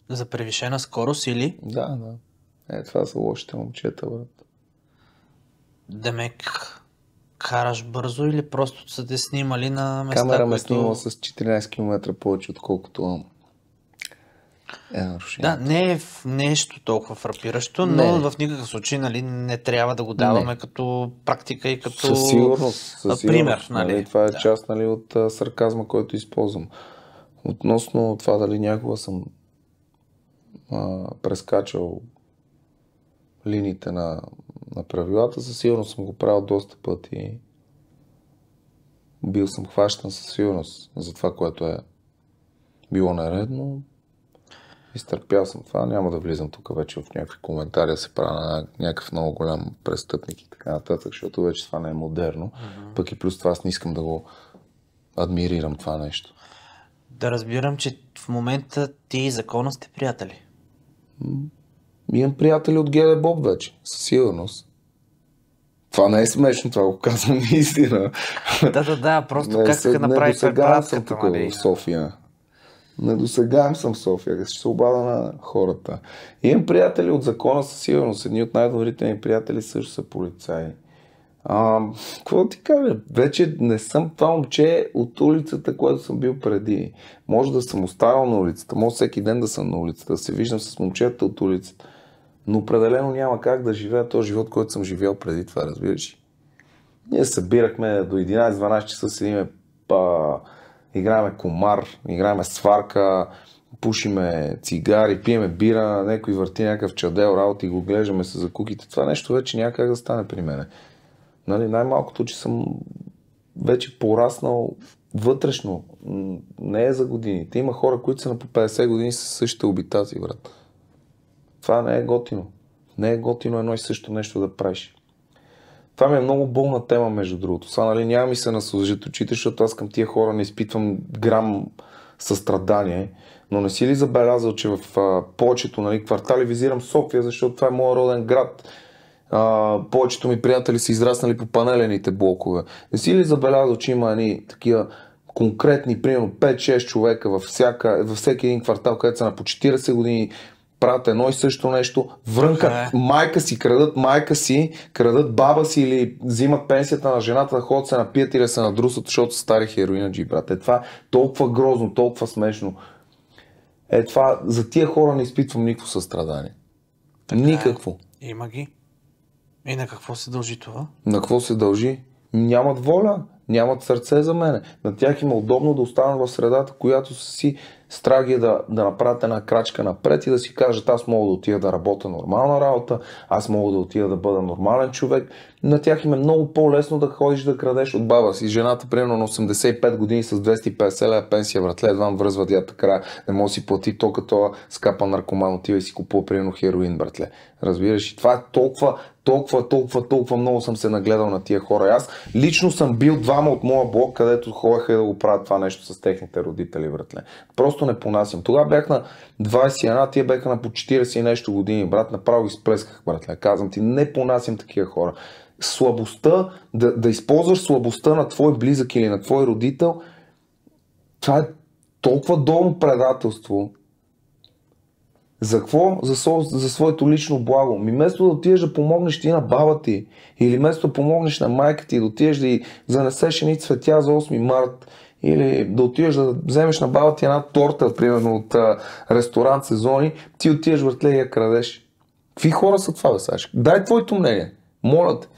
За превишена скорост или? Да, да. Е, това са лошите момчета, брат. Демек, караш бързо или просто са те снимали на места, Камера ме снимала с 14 км повече, отколкото е нарушението. Да, не е в е нещо толкова фрапиращо, не. но в никакъв случай нали, не трябва да го даваме не. като практика и като със сигурност, със сигурност, пример. Нали? нали? Това е да. част нали, от а, сарказма, който използвам. Относно това дали някога съм а, прескачал линиите на, на правилата, със сигурност съм го правил доста пъти. Бил съм хващан със сигурност за това, което е било наредно. Изтърпял съм това. Няма да влизам тук вече в някакви коментари, да се правя на някакъв много голям престъпник и така нататък, защото вече това не е модерно. Uh-huh. Пък и плюс това аз не искам да го адмирирам това нещо. Да разбирам, че в момента ти и закона сте приятели. Имам приятели от Геле Боб вече, със сигурност. Това не е смешно, това го казвам наистина. Да, да, да, просто не, как се направи съм тук, нали? в София. Не до сега съм в София, ще се обада на хората. Имам приятели от закона със сигурност. Едни от най-добрите ми приятели също са полицаи. А, какво ти кажа? Вече не съм това момче от улицата, което съм бил преди. Може да съм оставил на улицата, може всеки ден да съм на улицата, да се виждам с момчета от улицата. Но определено няма как да живея този живот, който съм живял преди това, разбираш ли? Ние събирахме до 11-12 часа, седиме, па, играеме комар, играме сварка, пушиме цигари, пиеме бира, някой върти някакъв чадел работи, го глеждаме се за куките. Това нещо вече как да стане при мене. Нали, най-малкото, че съм вече пораснал вътрешно. Не е за годините. Има хора, които са на по 50 години с същите тази брат. Това не е готино. Не е готино едно и също нещо да правиш. Това ми е много болна тема, между другото. Сега, нали, няма ми се насължат очите, защото аз към тия хора не изпитвам грам състрадание. Но не си ли забелязал, че в а, повечето нали, квартали визирам София, защото това е моят роден град а, повечето ми приятели са израснали по панелените блокове. Не си ли забелязал, че има едни такива конкретни, примерно 5-6 човека във, всяка, във всеки един квартал, където са на по 40 години, правят едно и също нещо, врънкат okay. Е. майка си, крадат майка си, крадат баба си или взимат пенсията на жената да ходят се напият или се надрусат, защото са стари хероинаджи, брат. Е това е толкова грозно, толкова смешно. Е това, за тия хора не изпитвам никакво състрадание. Така е. никакво. Е. Има ги. И на какво се дължи това? На какво се дължи? Нямат воля, нямат сърце за мене. На тях им е удобно да останат в средата, която са си Страх ги е да, да направят една крачка напред и да си кажат, аз мога да отида да работя нормална работа, аз мога да отида да бъда нормален човек. На тях им е много по-лесно да ходиш да крадеш от баба си. Жената, примерно на 85 години с 250 лева пенсия, вратле едва връзва дята края, не може да си плати то като скапа наркоман, отива и си купува примерно хероин, братле. Разбираш? И това е толкова, толкова, толкова, толкова много съм се нагледал на тия хора. И аз лично съм бил двама от моя блог, където ходеха да го правят това нещо с техните родители, братле. Просто просто не понасям. Тогава бях на 21, тия бяха на по 40 и нещо години, брат, направо ги спресках, Казвам ти, не понасям такива хора. Слабостта, да, да използваш слабостта на твой близък или на твой родител, това е толкова долно предателство. За какво? За, за своето лично благо. Ми вместо да отидеш да помогнеш ти на баба ти, или вместо да помогнеш на майка ти, да отидеш да и занесеш едни цветя за 8 март, или да отидеш да вземеш на баба ти една торта, примерно от а, ресторант сезони, ти отиваш въртле и я крадеш. Какви хора са това, бе, Саш? Дай твоето мнение. Моля те.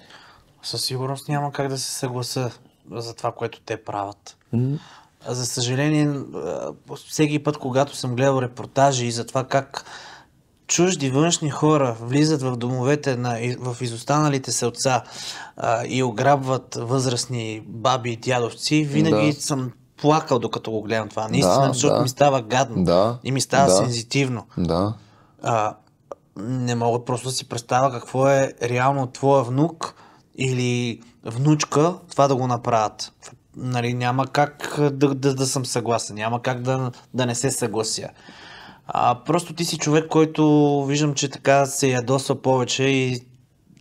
Със сигурност няма как да се съгласа за това, което те правят. Mm-hmm. За съжаление, всеки път, когато съм гледал репортажи и за това как чужди външни хора влизат в домовете на, в изостаналите селца а, и ограбват възрастни баби и дядовци, винаги да. съм плакал докато го гледам това. Наистина, да, защото да. ми става гадно да, и ми става да, сензитивно. Да. А, не мога просто да си представя какво е реално твоя внук или внучка това да го направят. Нали, няма как да, да, да съм съгласен, няма как да, да не се съглася. А, просто ти си човек, който виждам, че така се ядосва повече и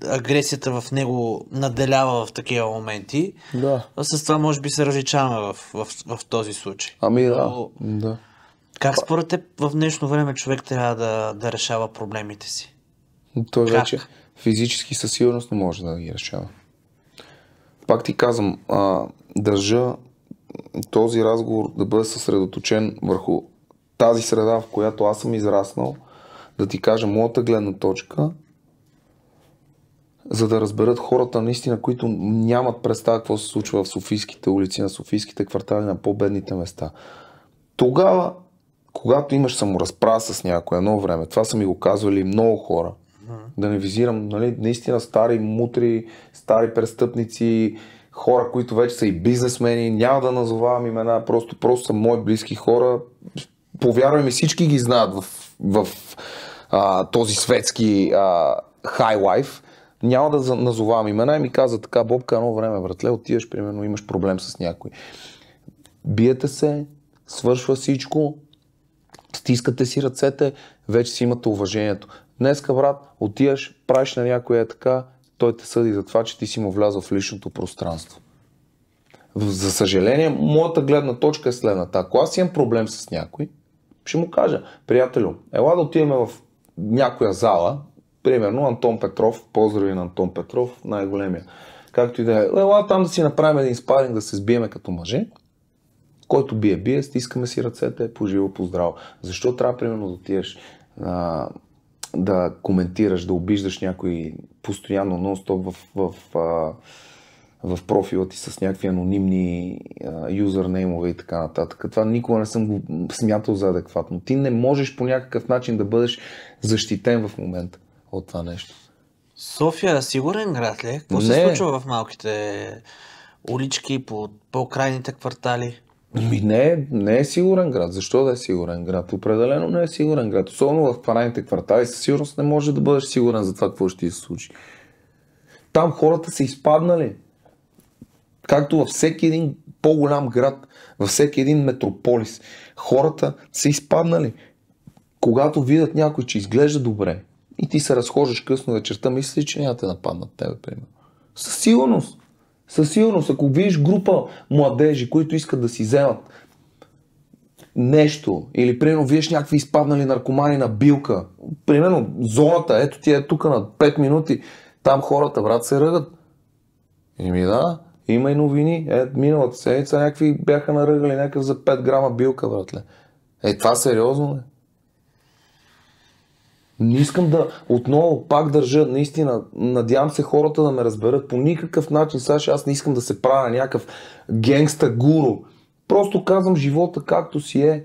агресията в него наделява в такива моменти. Да. С това може би се различаваме в, в, в този случай. Ами да. Но, да. Как според теб в днешно време човек трябва да, да решава проблемите си? Той как? вече физически със сигурност не може да ги решава. Пак ти казвам, а, държа този разговор да бъде съсредоточен върху тази среда, в която аз съм израснал, да ти кажа моята гледна точка, за да разберат хората наистина, които нямат представа какво се случва в Софийските улици, на Софийските квартали, на по-бедните места. Тогава, когато имаш саморазправа с някой едно време, това са ми го казвали много хора, да не визирам, нали, наистина стари мутри, стари престъпници, хора, които вече са и бизнесмени, няма да назовавам имена, просто, просто са мои близки хора, повярвай ми, всички ги знаят в, в а, този светски а, high life. Няма да назовавам имена и ми каза така, Бобка, едно време, братле, отиваш, примерно, имаш проблем с някой. Биете се, свършва всичко, стискате си ръцете, вече си имате уважението. Днеска, брат, отиваш, правиш на някоя е така, той те съди за това, че ти си му влязъл в личното пространство. За съжаление, моята гледна точка е следната. Ако аз имам проблем с някой, ще му кажа, приятелю, ела да отиваме в някоя зала, примерно Антон Петров, поздрави на Антон Петров, най-големия. Както и да е, ела там да си направим един спаринг, да се сбиеме като мъже, който бие, бие, стискаме си ръцете, е поживо, поздраво. Защо трябва, примерно, да отидеш а, да коментираш, да обиждаш някой постоянно, нон-стоп в, в, в а, в профила ти с някакви анонимни юзернеймове и така нататък. Това никога не съм го смятал за адекватно. Ти не можеш по някакъв начин да бъдеш защитен в момента от това нещо. София е сигурен град ли? Какво не. се случва в малките улички, по, по-крайните квартали? Ми не, не е сигурен град. Защо да е сигурен град? Определено не е сигурен град. Особено в крайните квартали със сигурност не можеш да бъдеш сигурен за това какво ще ти се случи. Там хората са изпаднали. Както във всеки един по-голям град, във всеки един метрополис, хората са изпаднали. Когато видят някой, че изглежда добре и ти се разхождаш късно вечерта, мислиш, че няма те нападнат тебе, примерно. Със сигурност. Със сигурност, ако видиш група младежи, които искат да си вземат нещо, или примерно виеш някакви изпаднали наркомани на билка, примерно зоната, ето ти е тук на 5 минути, там хората, брат, се ръгат. Ими да, има и новини. Е, миналата седмица някакви бяха наръгали някакъв за 5 грама билка, братле. Е, това сериозно ли? Не искам да, отново пак държа, наистина, надявам се хората да ме разберат по никакъв начин, Саш, аз не искам да се правя някакъв генгста гуру. Просто казвам живота както си е.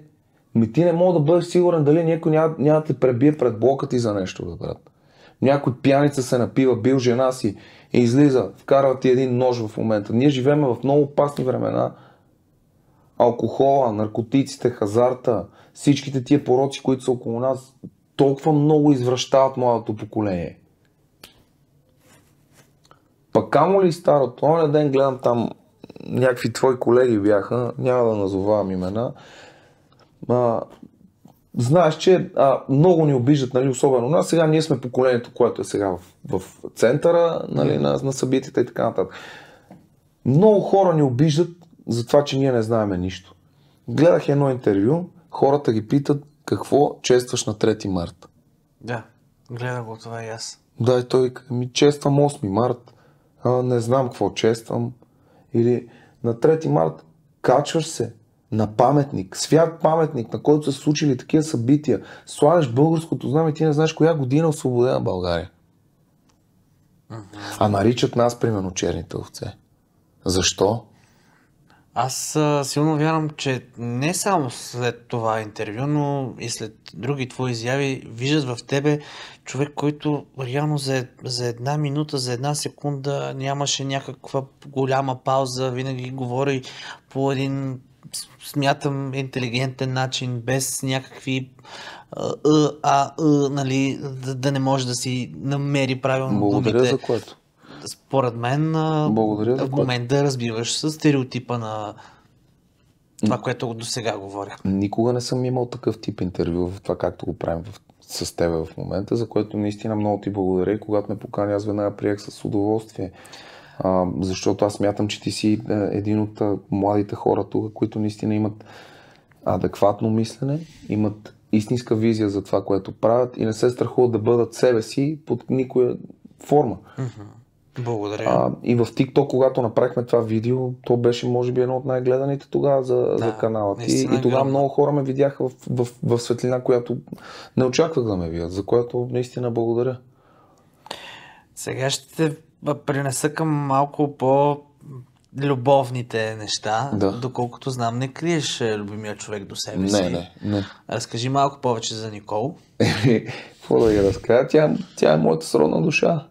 Ми ти не мога да бъдеш сигурен дали някой няма, няма да те пребие пред блока ти за нещо, брат. Някой пияница се напива, бил жена си и излиза, вкарва ти един нож в момента. Ние живеем в много опасни времена. Алкохола, наркотиците, хазарта, всичките тия пороци, които са около нас, толкова много извръщават младото поколение. Пък камо ли старото? Оня ден гледам там някакви твои колеги бяха, няма да назовавам имена знаеш, че а, много ни обиждат, нали, особено нас. Сега ние сме поколението, което е сега в, в центъра нали, на, на събитията и така нататък. Много хора ни обиждат за това, че ние не знаеме нищо. Гледах едно интервю, хората ги питат какво честваш на 3 март Да, гледах го това и аз. Да, и той ми чествам 8 март, а, не знам какво чествам. Или на 3 март качваш се, на паметник, свят паметник, на който са случили такива събития, слагаш българското знаме, ти не знаеш коя година е освободена България. А наричат нас, примерно, черните овце. Защо? Аз а, силно вярвам, че не само след това интервю, но и след други твои изяви виждат в тебе човек, който реално за, за една минута, за една секунда нямаше някаква голяма пауза, винаги говори по един смятам, интелигентен начин, без някакви а, а, а нали, да, да не може да си намери правилно Благодаря думите. за което. Според мен Благодаря момент да разбиваш с стереотипа на това, което до сега говоря. Никога не съм имал такъв тип интервю в това, както го правим в с теб в момента, за което наистина много ти благодаря. и Когато ме покани, аз веднага приех с удоволствие. А, защото аз мятам, че ти си е, един от е, младите хора тук, които наистина имат адекватно мислене, имат истинска визия за това, което правят и не се страхуват да бъдат себе си под никоя форма. Благодаря. А, и в TikTok, когато направихме това видео, то беше, може би, едно от най-гледаните тогава за, да, за канала. И, и е тогава много хора ме видяха в, в, в, в светлина, която не очаквах да ме видят, за което наистина благодаря. Сега ще пренеса към малко по любовните неща. Да. Доколкото знам, не криеш е, любимия човек до себе не, си. Не, не. Разкажи малко повече за Никол. Какво да ги разкажа? Тя, тя е моята сродна душа.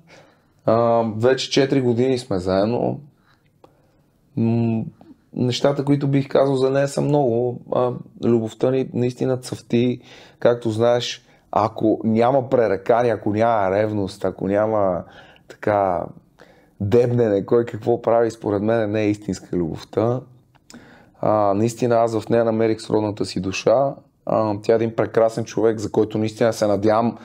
А, вече 4 години сме заедно. М- нещата, които бих казал за нея са много. А, любовта ни наистина цъфти. Както знаеш, ако няма пререкания, ако няма ревност, ако няма така дебнене, кой какво прави, според мен не е истинска любовта. А, наистина аз в нея намерих сродната си душа. А, тя е един прекрасен човек, за който наистина се надявам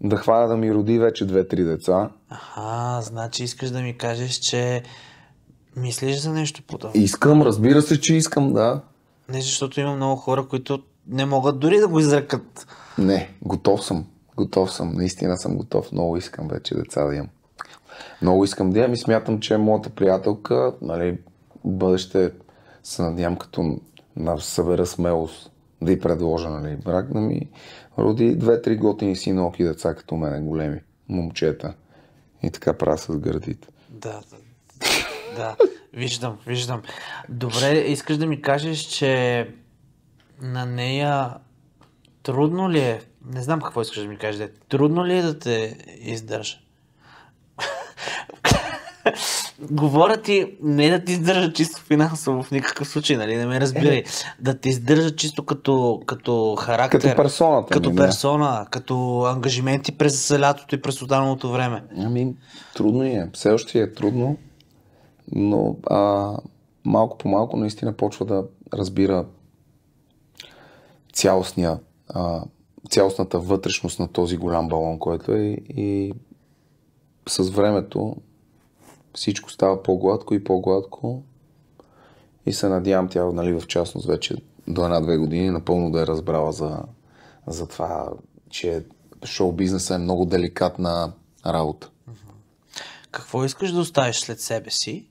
да хвана да ми роди вече две-три деца. Аха, значи искаш да ми кажеш, че мислиш за нещо подобно? Искам, разбира се, че искам, да. Не, защото има много хора, които не могат дори да го изръкат. Не, готов съм. Готов съм, наистина съм готов. Много искам вече деца да имам. Много искам да имам и смятам, че е моята приятелка, нали, бъдеще се надявам като на събера смелост да й предложа, нали, брак да ми роди две-три готини синоки деца като мене, големи, момчета. И така праса с гърдите. Да, да. да. Виждам, виждам. Добре, искаш да ми кажеш, че на нея трудно ли е, не знам какво искаш да ми кажеш, трудно ли е да те издържа? говоря ти не да ти издържа чисто финансово в никакъв случай, нали, не ме разбирай. Е. да ти издържа чисто като, като характер. Като персоната. Като ми, персона, да. като ангажименти през лятото и през останалото време. Ами, трудно е. Все още е трудно, но а, малко по малко наистина почва да разбира цялостния, а, цялостната вътрешност на този голям балон, който е и с времето всичко става по-гладко и по-гладко. И се надявам тя, нали, в частност, вече до една-две години напълно да е разбрала за, за това, че шоу бизнеса е много деликатна работа. Какво искаш да оставиш след себе си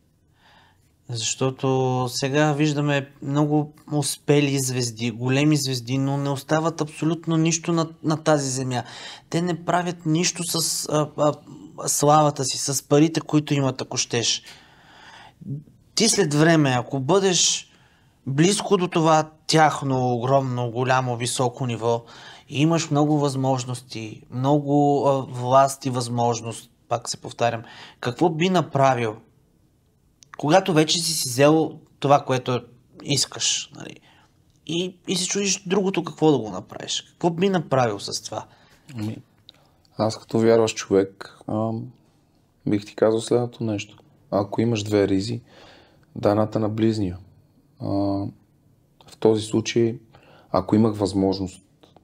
защото сега виждаме много успели звезди, големи звезди, но не остават абсолютно нищо на, на тази земя. Те не правят нищо с а, а, славата си, с парите, които имат, ако щеш. Ти след време, ако бъдеш близко до това тяхно огромно, голямо, високо ниво, имаш много възможности, много а, власт и възможност, пак се повтарям, какво би направил – когато вече си си взел това, което искаш. Нали? И, и се чудиш другото какво да го направиш. Какво би направил с това? Ами, аз като вярваш човек, ам, бих ти казал следното нещо. Ако имаш две ризи, даната на близния. А, в този случай, ако имах възможност,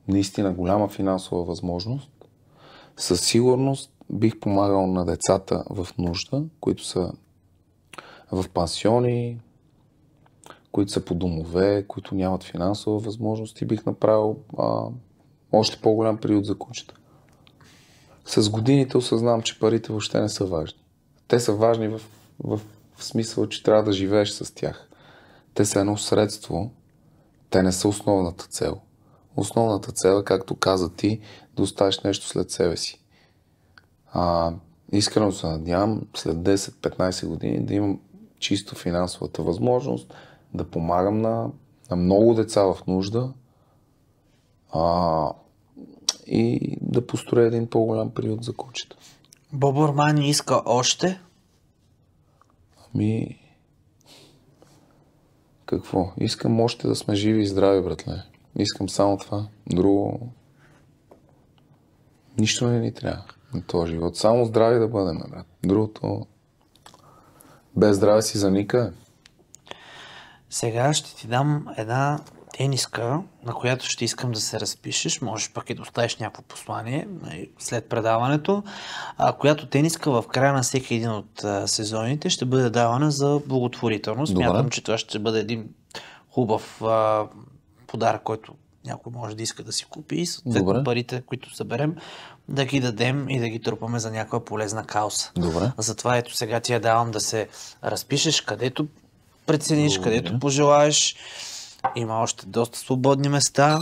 наистина голяма финансова възможност, със сигурност бих помагал на децата в нужда, които са в пансиони, които са по домове, които нямат финансова възможност и бих направил а, още по-голям период за кучета. С годините осъзнавам, че парите въобще не са важни. Те са важни в, в, в смисъл, че трябва да живееш с тях. Те са едно средство, те не са основната цел. Основната цел е, както каза ти, да оставиш нещо след себе си. А, искрено се надявам след 10-15 години да имам чисто финансовата възможност да помагам на, на много деца в нужда а, и да построя един по-голям приют за кучета. Бобърман Мани иска още? Ами, какво? Искам още да сме живи и здрави, братле. Искам само това. Друго... Нищо не ни трябва на този живот. Само здрави да бъдем, брат. Другото без здраве си за ника. Сега ще ти дам една тениска, на която ще искам да се разпишеш, можеш пък и да оставиш някакво послание нали, след предаването, която тениска в края на всеки един от сезоните ще бъде давана за благотворителност. Добре. Мятам, че това ще бъде един хубав подарък, който някой може да иска да си купи и съответно парите, които съберем, да ги дадем и да ги трупаме за някоя полезна кауса. Добре. Затова ето сега ти я давам да се разпишеш където прецениш, Добре. където пожелаеш. Има още доста свободни места.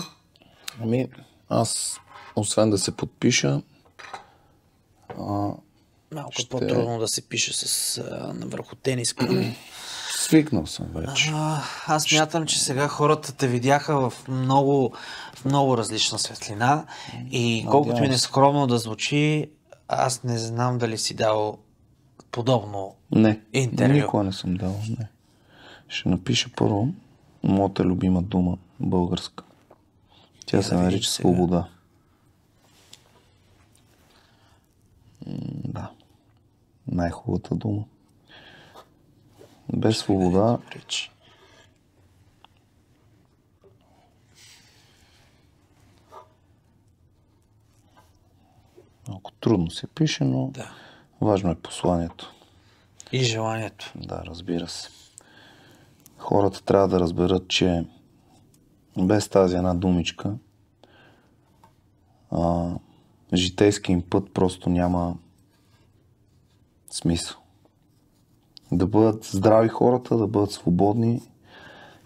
Ами, аз, освен да се подпиша, а, Малко ще... по-трудно да се пише с, а, върху тениска. Свикнал съм вече. А, аз мятам, че сега хората те видяха в много, в много различна светлина и колкото ми нескромно да звучи, аз не знам дали си дал подобно не, интервю. Никога не съм дал. Не. Ще напиша първо моята любима дума, българска. Тя и се да нарича сега. свобода. М- да. Най-хубавата дума без свобода Малко трудно се пише, но да. важно е посланието. И желанието. Да, разбира се. Хората трябва да разберат, че без тази една думичка а, житейски им път просто няма смисъл. Да бъдат здрави хората, да бъдат свободни.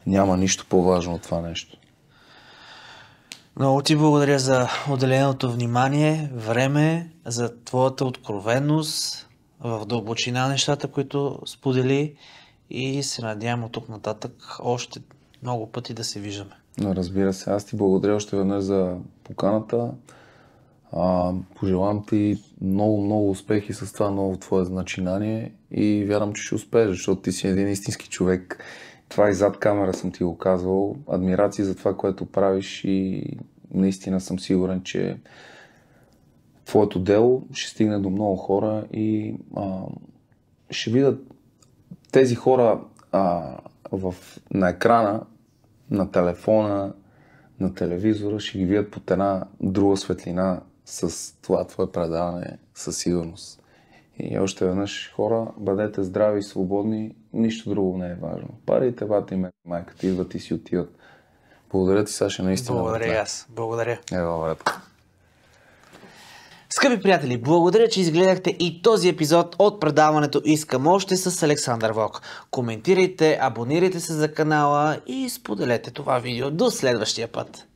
Няма нищо по-важно от това нещо. Много ти благодаря за отделеното внимание, време, за твоята откровенност, в дълбочина нещата, които сподели и се надявам от тук нататък още много пъти да се виждаме. Разбира се, аз ти благодаря още веднъж за поканата. А, пожелавам ти много, много успехи с това ново твое начинание и вярвам, че ще успееш, защото ти си един истински човек. Това и зад камера съм ти го казвал. Адмирации за това, което правиш и наистина съм сигурен, че твоето дело ще стигне до много хора и а, ще видят тези хора а, в, на екрана, на телефона, на телевизора, ще ги видят под една друга светлина, с това твое предаване със сигурност. И още веднъж, хора, бъдете здрави и свободни, нищо друго не е важно. Парите, бата и е майката идват и си отиват. Благодаря ти, Саша, наистина. Благодаря и аз. Благодаря. Е, братка. Скъпи приятели, благодаря, че изгледахте и този епизод от предаването Искам още с Александър Вок. Коментирайте, абонирайте се за канала и споделете това видео. До следващия път!